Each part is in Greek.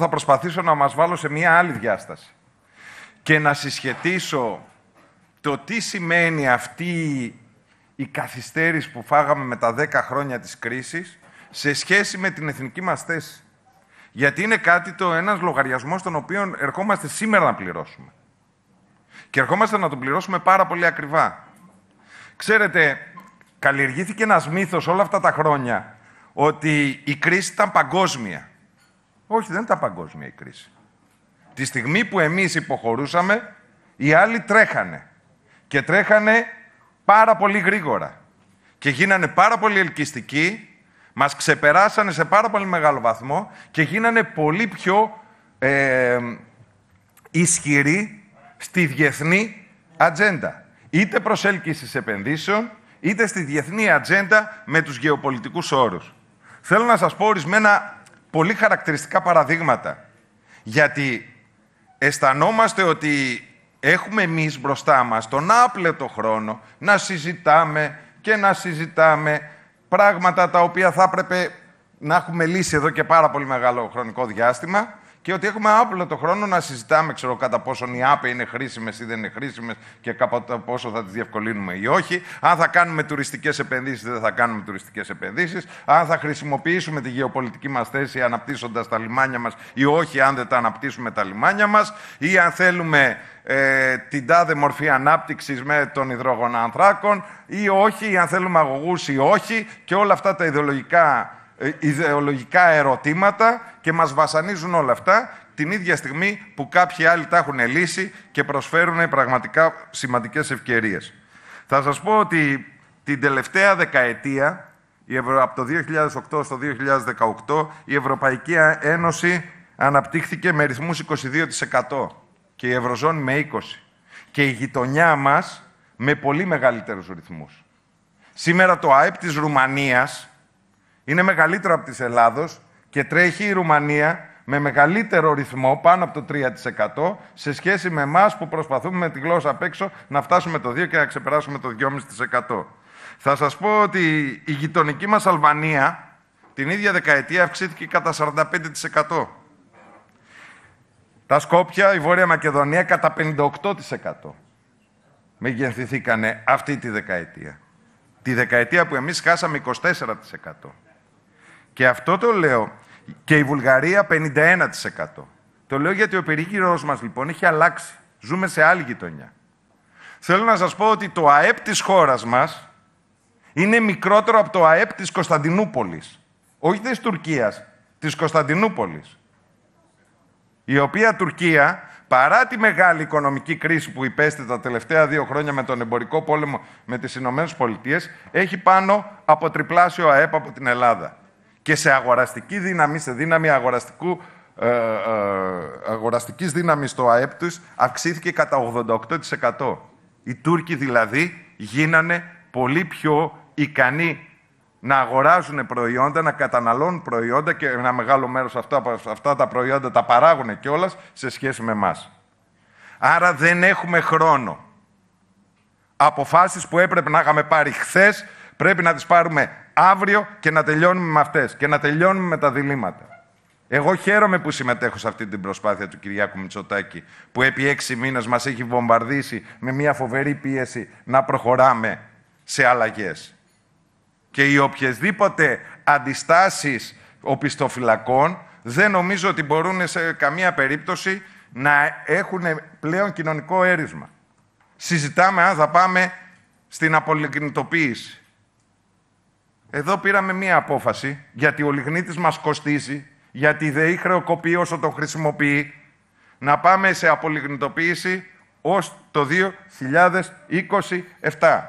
θα προσπαθήσω να μας βάλω σε μια άλλη διάσταση και να συσχετήσω το τι σημαίνει αυτή η καθυστέρηση που φάγαμε με τα 10 χρόνια της κρίσης σε σχέση με την εθνική μας θέση. Γιατί είναι κάτι το ένας λογαριασμός τον οποίο ερχόμαστε σήμερα να πληρώσουμε. Και ερχόμαστε να τον πληρώσουμε πάρα πολύ ακριβά. Ξέρετε, καλλιεργήθηκε ένας μύθος όλα αυτά τα χρόνια ότι η κρίση ήταν παγκόσμια όχι, δεν ήταν παγκόσμια η κρίση. Τη στιγμή που εμείς υποχωρούσαμε, οι άλλοι τρέχανε. Και τρέχανε πάρα πολύ γρήγορα. Και γίνανε πάρα πολύ ελκυστικοί, μας ξεπεράσανε σε πάρα πολύ μεγάλο βαθμό και γίνανε πολύ πιο ε, ισχυροί στη διεθνή ατζέντα. Είτε προσέλκυσης επενδύσεων, είτε στη διεθνή ατζέντα με τους γεωπολιτικούς όρους. Θέλω να σας πω ορισμένα πολύ χαρακτηριστικά παραδείγματα. Γιατί αισθανόμαστε ότι έχουμε εμείς μπροστά μας τον άπλετο χρόνο να συζητάμε και να συζητάμε πράγματα τα οποία θα έπρεπε να έχουμε λύσει εδώ και πάρα πολύ μεγάλο χρονικό διάστημα και ότι έχουμε άπλο το χρόνο να συζητάμε ξέρω, κατά πόσον οι άπε είναι χρήσιμες ή δεν είναι χρήσιμες και κατά πόσο θα τις διευκολύνουμε ή όχι. Αν θα κάνουμε τουριστικές επενδύσεις ή δεν θα κάνουμε τουριστικές επενδύσεις. Αν θα χρησιμοποιήσουμε τη γεωπολιτική μας θέση αναπτύσσοντας τα λιμάνια μας ή όχι, αν δεν τα αναπτύσσουμε τα λιμάνια μας. Ή αν θέλουμε ε, την τάδε μορφή ανάπτυξης με τον ανθράκων ή όχι, ή αν θέλουμε αγωγούς ή όχι. Και όλα αυτά τα ιδεολογικά ε, ιδεολογικά ερωτήματα και μας βασανίζουν όλα αυτά την ίδια στιγμή που κάποιοι άλλοι τα έχουν λύσει και προσφέρουν πραγματικά σημαντικές ευκαιρίες. Θα σας πω ότι την τελευταία δεκαετία, από το 2008 στο 2018, η Ευρωπαϊκή Ένωση αναπτύχθηκε με ρυθμούς 22% και η Ευρωζώνη με 20%. Και η γειτονιά μας με πολύ μεγαλύτερους ρυθμούς. Σήμερα το ΑΕΠ της Ρουμανίας, είναι μεγαλύτερο από της Ελλάδος και τρέχει η Ρουμανία με μεγαλύτερο ρυθμό, πάνω από το 3%, σε σχέση με εμάς που προσπαθούμε με τη γλώσσα απ' έξω να φτάσουμε το 2% και να ξεπεράσουμε το 2,5%. Θα σας πω ότι η γειτονική μας Αλβανία την ίδια δεκαετία αυξήθηκε κατά 45%. Τα Σκόπια, η Βόρεια Μακεδονία κατά 58% μεγενθηθήκανε αυτή τη δεκαετία. Τη δεκαετία που εμείς χάσαμε 24%. Και αυτό το λέω. Και η Βουλγαρία 51%. Το λέω γιατί ο περίγυρός μας λοιπόν έχει αλλάξει. Ζούμε σε άλλη γειτονιά. Θέλω να σας πω ότι το ΑΕΠ της χώρας μας είναι μικρότερο από το ΑΕΠ της Κωνσταντινούπολης. Όχι της Τουρκίας, της Κωνσταντινούπολης. Η οποία Τουρκία, παρά τη μεγάλη οικονομική κρίση που υπέστη τα τελευταία δύο χρόνια με τον εμπορικό πόλεμο με τις Ηνωμένες Πολιτείες, έχει πάνω από τριπλάσιο ΑΕΠ από την Ελλάδα και σε αγοραστική δύναμη, σε δύναμη αγοραστικού, ε, ε, αγοραστικής δύναμης στο ΑΕΠ τους, αυξήθηκε κατά 88%. Οι Τούρκοι δηλαδή γίνανε πολύ πιο ικανοί να αγοράζουν προϊόντα, να καταναλώνουν προϊόντα και ένα μεγάλο μέρος αυτά, αυτά τα προϊόντα τα παράγουν κιόλας σε σχέση με εμάς. Άρα δεν έχουμε χρόνο. Αποφάσεις που έπρεπε να είχαμε πάρει χθες Πρέπει να τις πάρουμε αύριο και να τελειώνουμε με αυτές και να τελειώνουμε με τα διλήμματα. Εγώ χαίρομαι που συμμετέχω σε αυτή την προσπάθεια του Κυριάκου Μητσοτάκη, που επί έξι μήνες μας έχει βομβαρδίσει με μια φοβερή πίεση να προχωράμε σε αλλαγές. Και οι οποιασδήποτε αντιστάσεις οπισθοφυλακών δεν νομίζω ότι μπορούν σε καμία περίπτωση να έχουν πλέον κοινωνικό έρισμα. Συζητάμε αν θα πάμε στην απολυκνητοποίηση. Εδώ πήραμε μία απόφαση, γιατί ο λιγνίτης μας κοστίζει, γιατί η ΔΕΗ χρεοκοπεί όσο το χρησιμοποιεί, να πάμε σε απολιγνητοποίηση ως το 2027.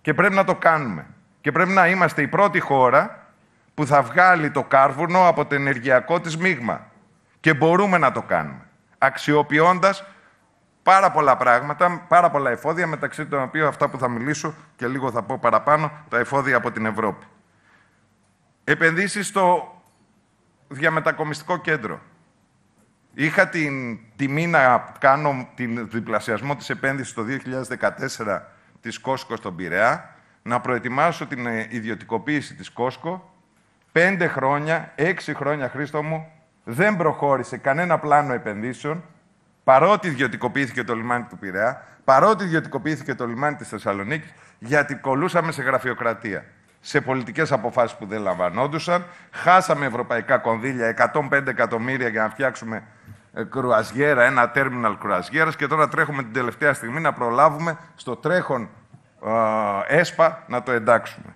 Και πρέπει να το κάνουμε. Και πρέπει να είμαστε η πρώτη χώρα που θα βγάλει το κάρβουνο από το ενεργειακό της μείγμα. Και μπορούμε να το κάνουμε, αξιοποιώντας πάρα πολλά πράγματα, πάρα πολλά εφόδια, μεταξύ των οποίων αυτά που θα μιλήσω και λίγο θα πω παραπάνω, τα εφόδια από την Ευρώπη. Επενδύσεις στο διαμετακομιστικό κέντρο. Είχα την τιμή να κάνω την διπλασιασμό της επένδυσης το 2014 της Κόσκο στον Πειραιά, να προετοιμάσω την ε, ιδιωτικοποίηση της Κόσκο. Πέντε χρόνια, έξι χρόνια, Χρήστο μου, δεν προχώρησε κανένα πλάνο επενδύσεων Παρότι ιδιωτικοποιήθηκε το λιμάνι του Πειραιά, παρότι ιδιωτικοποιήθηκε το λιμάνι της Θεσσαλονίκης, γιατί κολούσαμε σε γραφειοκρατία. Σε πολιτικές αποφάσεις που δεν λαμβανόντουσαν, χάσαμε ευρωπαϊκά κονδύλια 105 εκατομμύρια για να φτιάξουμε ε, κρουαζιέρα, ένα τέρμιναλ κρουαζιέρας και τώρα τρέχουμε την τελευταία στιγμή να προλάβουμε στο τρέχον ε, ΕΣΠΑ να το εντάξουμε.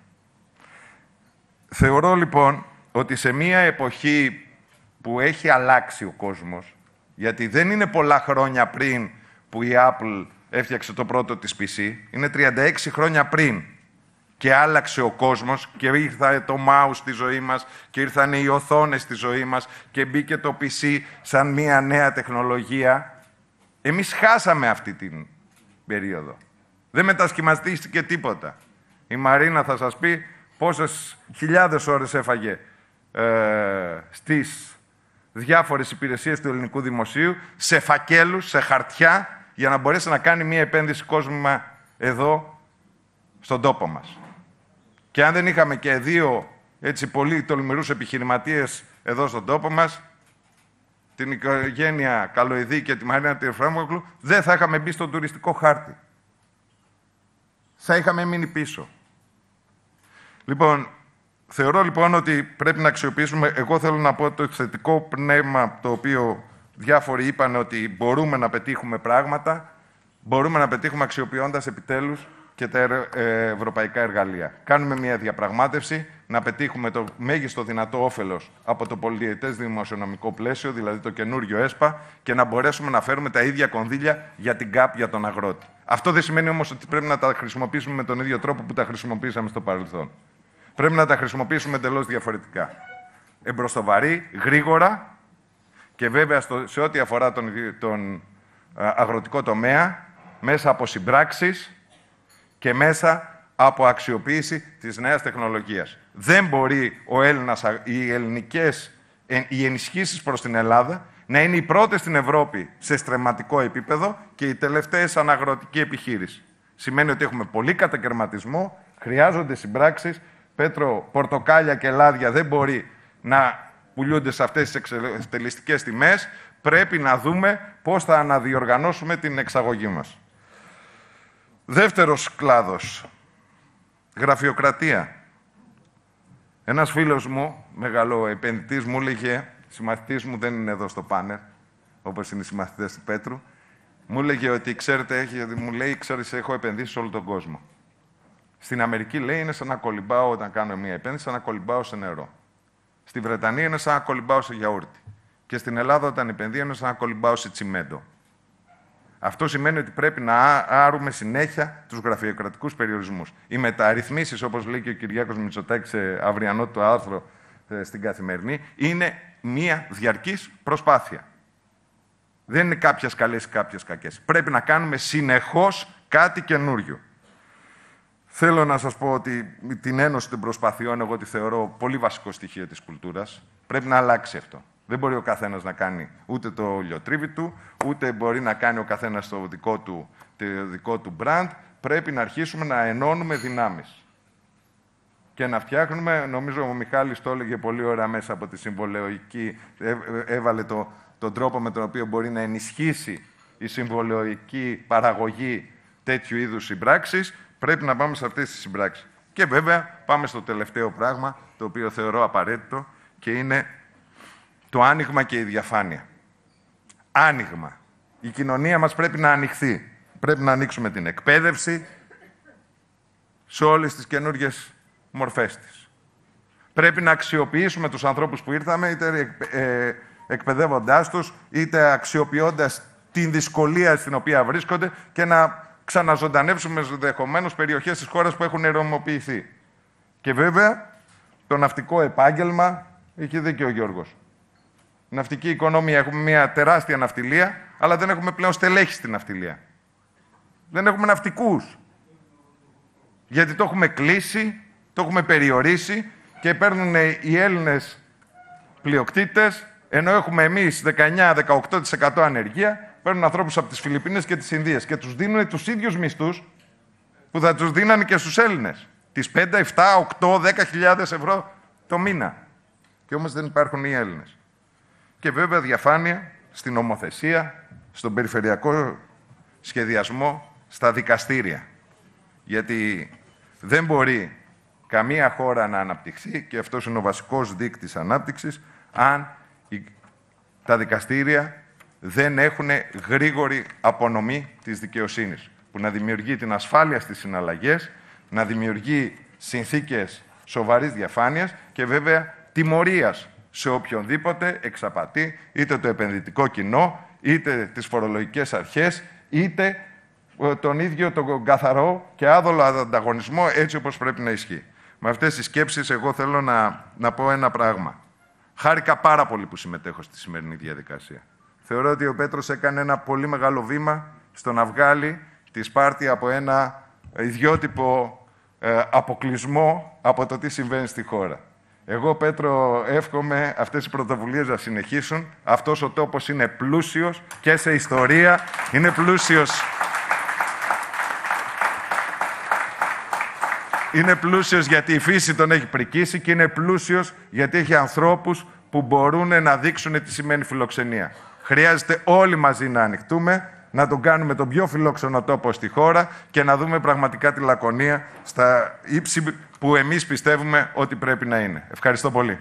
Θεωρώ λοιπόν ότι σε μια εποχή που έχει αλλάξει ο κόσμος, γιατί δεν είναι πολλά χρόνια πριν που η Apple έφτιαξε το πρώτο της PC. Είναι 36 χρόνια πριν. Και άλλαξε ο κόσμος και ήρθα το mouse στη ζωή μας και ήρθαν οι οθόνες στη ζωή μας και μπήκε το PC σαν μία νέα τεχνολογία. Εμείς χάσαμε αυτή την περίοδο. Δεν μετασχηματίστηκε τίποτα. Η Μαρίνα θα σας πει πόσες χιλιάδες ώρες έφαγε ε, στις διάφορες υπηρεσίες του ελληνικού δημοσίου, σε φακέλους, σε χαρτιά, για να μπορέσει να κάνει μια επένδυση κόσμημα εδώ, στον τόπο μας. Και αν δεν είχαμε και δύο έτσι πολύ τολμηρούς επιχειρηματίες εδώ στον τόπο μας, την οικογένεια Καλοειδή και τη Μαρίνα Τυρφράμποκλου, δεν θα είχαμε μπει στον τουριστικό χάρτη. Θα είχαμε μείνει πίσω. Λοιπόν, Θεωρώ λοιπόν ότι πρέπει να αξιοποιήσουμε, εγώ θέλω να πω το θετικό πνεύμα το οποίο διάφοροι είπαν ότι μπορούμε να πετύχουμε πράγματα, μπορούμε να πετύχουμε αξιοποιώντας επιτέλους και τα ε, ευρωπαϊκά εργαλεία. Κάνουμε μια διαπραγμάτευση να πετύχουμε το μέγιστο δυνατό όφελος από το πολιετές δημοσιονομικό πλαίσιο, δηλαδή το καινούριο ΕΣΠΑ, και να μπορέσουμε να φέρουμε τα ίδια κονδύλια για την ΚΑΠ για τον αγρότη. Αυτό δεν σημαίνει όμως ότι πρέπει να τα χρησιμοποιήσουμε με τον ίδιο τρόπο που τα χρησιμοποίησαμε στο παρελθόν. Πρέπει να τα χρησιμοποιήσουμε εντελώς διαφορετικά. Εμπροστοβαρή, γρήγορα και βέβαια στο, σε ό,τι αφορά τον, τον αγροτικό τομέα, μέσα από συμπράξεις και μέσα από αξιοποίηση της νέας τεχνολογίας. Δεν μπορεί ο Έλληνας, οι ελληνικές οι ενισχύσεις προς την Ελλάδα να είναι οι πρώτες στην Ευρώπη σε στρεματικό επίπεδο και οι τελευταίες αγροτική επιχείρηση. Σημαίνει ότι έχουμε πολύ κατακαιρματισμό, χρειάζονται συμπράξεις πέτρο, πορτοκάλια και λάδια δεν μπορεί να πουλούνται σε αυτές τις εξελιστικές τιμές, πρέπει να δούμε πώς θα αναδιοργανώσουμε την εξαγωγή μας. Δεύτερος κλάδος, γραφειοκρατία. Ένας φίλος μου, μεγάλο επενδυτής μου, έλεγε, συμμαθητής μου δεν είναι εδώ στο πάνερ, όπως είναι οι συμμαθητές του Πέτρου, μου έλεγε ότι, ξέρετε, έχει, μου λέει, ξέρεις, έχω επενδύσει σε όλο τον κόσμο. Στην Αμερική λέει είναι σαν να κολυμπάω όταν κάνω μια επένδυση, σαν να κολυμπάω σε νερό. Στη Βρετανία είναι σαν να κολυμπάω σε γιαούρτι. Και στην Ελλάδα όταν επενδύω είναι σαν να κολυμπάω σε τσιμέντο. Αυτό σημαίνει ότι πρέπει να άρουμε συνέχεια τους γραφειοκρατικούς περιορισμούς. Οι μεταρρυθμίσεις, όπως λέει και ο Κυριάκος Μητσοτάκη σε αυριανό του άρθρο ε, στην καθημερινή, είναι μία διαρκής προσπάθεια. Δεν είναι κάποιες καλές ή κάποιες κακές. Πρέπει να κάνουμε συνεχώς κάτι καινούριο. Θέλω να σας πω ότι την ένωση των προσπαθειών εγώ τη θεωρώ πολύ βασικό στοιχείο της κουλτούρας. Πρέπει να αλλάξει αυτό. Δεν μπορεί ο καθένας να κάνει ούτε το λιοτρίβι του, ούτε μπορεί να κάνει ο καθένας το δικό του, το δικό του brand. Πρέπει να αρχίσουμε να ενώνουμε δυνάμεις. Και να φτιάχνουμε, νομίζω ο Μιχάλης το έλεγε πολύ ωραία μέσα από τη συμβολεοϊκή, ε, ε, έβαλε το, τον τρόπο με τον οποίο μπορεί να ενισχύσει η συμβολεοϊκή παραγωγή τέτοιου είδους συμπράξεις, Πρέπει να πάμε σε αυτές τις συμπράξεις. Και βέβαια πάμε στο τελευταίο πράγμα, το οποίο θεωρώ απαραίτητο και είναι το άνοιγμα και η διαφάνεια. Άνοιγμα. Η κοινωνία μας πρέπει να ανοιχθεί. Πρέπει να ανοίξουμε την εκπαίδευση σε όλες τις καινούργιες μορφές της. Πρέπει να αξιοποιήσουμε τους ανθρώπους που ήρθαμε, είτε ε, ε, εκπαιδεύοντάς τους, είτε αξιοποιώντας την δυσκολία στην οποία βρίσκονται και να ξαναζωντανεύσουμε ενδεχομένω περιοχές της χώρας που έχουν ερωμοποιηθεί. Και βέβαια το ναυτικό επάγγελμα, έχει δίκιο ο Γιώργος. Ναυτική οικονομία, έχουμε μια τεράστια ναυτιλία, αλλά δεν έχουμε πλέον στελέχη στην ναυτιλία. Δεν έχουμε ναυτικούς. Γιατί το έχουμε κλείσει, το έχουμε περιορίσει και παίρνουν οι Έλληνες πλειοκτήτες, ενώ έχουμε εμείς 19-18% ανεργία παίρνουν ανθρώπους από τις Φιλιππίνες και τις Ινδίες και τους δίνουν τους ίδιους μισθούς που θα τους δίνανε και στους Έλληνες. Τις 5, 7, 8, 10 10.000 ευρώ το μήνα. Και όμως δεν υπάρχουν οι Έλληνες. Και βέβαια διαφάνεια στην ομοθεσία, στον περιφερειακό σχεδιασμό, στα δικαστήρια. Γιατί δεν μπορεί καμία χώρα να αναπτυχθεί και αυτός είναι ο βασικός δείκτης ανάπτυξης, αν τα δικαστήρια δεν έχουν γρήγορη απονομή της δικαιοσύνης, που να δημιουργεί την ασφάλεια στις συναλλαγές, να δημιουργεί συνθήκες σοβαρής διαφάνειας και βέβαια τιμωρίας σε οποιονδήποτε εξαπατεί είτε το επενδυτικό κοινό, είτε τις φορολογικές αρχές, είτε ε, τον ίδιο τον καθαρό και άδολο ανταγωνισμό έτσι όπως πρέπει να ισχύει. Με αυτές τις σκέψεις εγώ θέλω να, να πω ένα πράγμα. Χάρηκα πάρα πολύ που συμμετέχω στη σημερινή διαδικασία. Θεωρώ ότι ο Πέτρος έκανε ένα πολύ μεγάλο βήμα στο να βγάλει τη Σπάρτη από ένα ιδιότυπο ε, αποκλεισμό από το τι συμβαίνει στη χώρα. Εγώ, Πέτρο, εύχομαι αυτές οι πρωτοβουλίες να συνεχίσουν. Αυτός ο τόπος είναι πλούσιος και σε ιστορία. Είναι πλούσιος... Είναι πλούσιος γιατί η φύση τον έχει πρικήσει και είναι πλούσιος γιατί έχει ανθρώπους που μπορούν να δείξουν τι σημαίνει φιλοξενία. Χρειάζεται όλοι μαζί να ανοιχτούμε, να τον κάνουμε τον πιο φιλόξενο τόπο στη χώρα και να δούμε πραγματικά τη Λακωνία στα ύψη που εμείς πιστεύουμε ότι πρέπει να είναι. Ευχαριστώ πολύ.